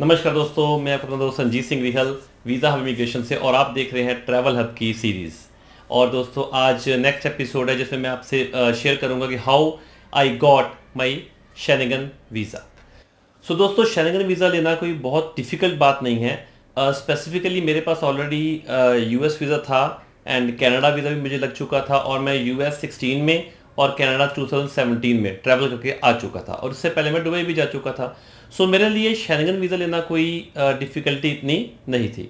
नमस्कार दोस्तों मैं अपना दोस्त Sanjeet Singh Rihal visa hub immigration से और आप देख रहे हैं ट्रैवल हब की सीरीज़ और दोस्तों आज नेक्स्ट एपिसोड है जिसमें मैं आपसे शेयर करूंगा कि how I got my Schengen visa so दोस्तों शैनिगन वीज़ा लेना कोई बहुत डिफ़िकल्ट बात नहीं है स्पेसिफिकली uh, मेरे पास ऑलरेडी यू एस वीज़ा था एंड कैनेडा वीज़ा भी मुझे लग चुका था और मैं यू एस सिक्सटीन में और कैनेडा टू में ट्रैवल करके आ चुका था और उससे पहले मैं दुबई भी जा चुका था सो so, मेरे लिए शैनगन वीज़ा लेना कोई डिफ़िकल्टी uh, इतनी नहीं थी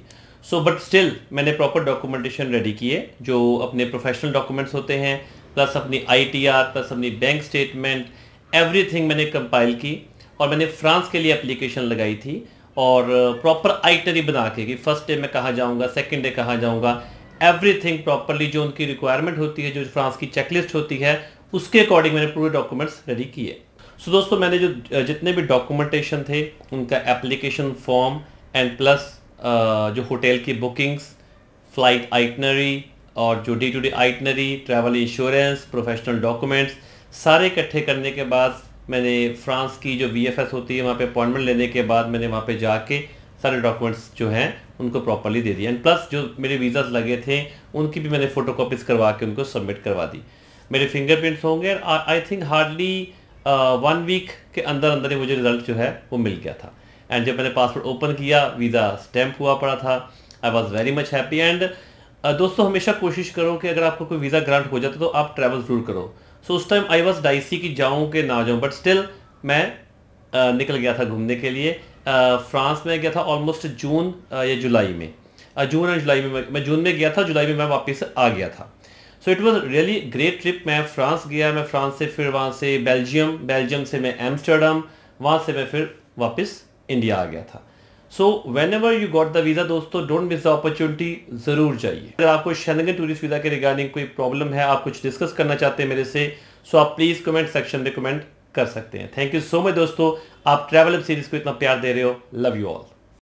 सो बट स्टिल मैंने प्रॉपर डॉक्यूमेंटेशन रेडी किए जो अपने प्रोफेशनल डॉक्यूमेंट्स होते हैं प्लस अपनी आई प्लस अपनी बैंक स्टेटमेंट एवरीथिंग मैंने कंपाइल की और मैंने फ्रांस के लिए एप्लीकेशन लगाई थी और प्रॉपर आइटरी बना के कि फर्स्ट डे मैं कहाँ जाऊँगा सेकेंड डे कहाँ जाऊँगा एवरीथिंग प्रॉपरली जो उनकी रिक्वायरमेंट होती है जो फ्रांस की चेकलिस्ट होती है उसके अकॉर्डिंग मैंने पूरे डॉक्यूमेंट्स रेडी किए सो दोस्तों मैंने जो जितने भी डॉक्यूमेंटेशन थे उनका एप्लीकेशन फॉर्म एंड प्लस जो होटल की बुकिंग्स फ्लाइट आइटनरी और जो day to day itinerary travel insurance professional documents सारे इकट्ठे करने के बाद मैंने फ्रांस की जो वी होती है वहाँ पे अपॉइंटमेंट लेने के बाद मैंने वहाँ पे जाके सारे डॉक्यूमेंट्स जो हैं उनको प्रॉपरली दे दिए एंड प्लस जो मेरे वीज़ाज लगे थे उनकी भी मैंने फ़ोटो करवा के उनको सबमिट करवा दी मेरे फिंगरप्रिंट्स होंगे I think hardly one uh, week के अंदर अंदर ही मुझे रिज़ल्ट जो है वो मिल गया था एंड जब मैंने पासपोर्ट ओपन किया वीज़ा स्टैम्प हुआ पड़ा था I was very much happy and दोस्तों हमेशा कोशिश करो कि अगर आपको कोई वीज़ा ग्रांट हो जाता तो आप ट्रैवल ज़रूर करो सो so, उस टाइम आई वॉज डाइसी कि जाऊँ कि ना जाऊँ बट स्टिल मैं uh, निकल गया था घूमने के लिए फ्रांस uh, में गया था ऑलमोस्ट जून uh, या जुलाई में जून एंड जुलाई में मैं जून में गया था जुलाई में मैं वापस आ गया था so it was really great trip मैं फ्रांस गया मैं फ्रांस से फिर वहाँ से बेल्जियम बेल्जियम से मैं एम्स्टर्डम वहाँ से मैं फिर वापस इंडिया आ गया था so whenever you got the visa दोस्तों डोंट मिस द अपॉर्चुनिटी ज़रूर जाइए अगर आपको शनगन टूरिस्ट वीज़ा के रिगार्डिंग कोई प्रॉब्लम है आप कुछ डिस्कस करना चाहते हैं मेरे से सो आप प्लीज़ कमेंट सेक्शन में कमेंट कर सकते हैं थैंक यू सो मच दोस्तों आप ट्रैवल सीरीज़ को इतना प्यार दे रहे हो लव यू ऑल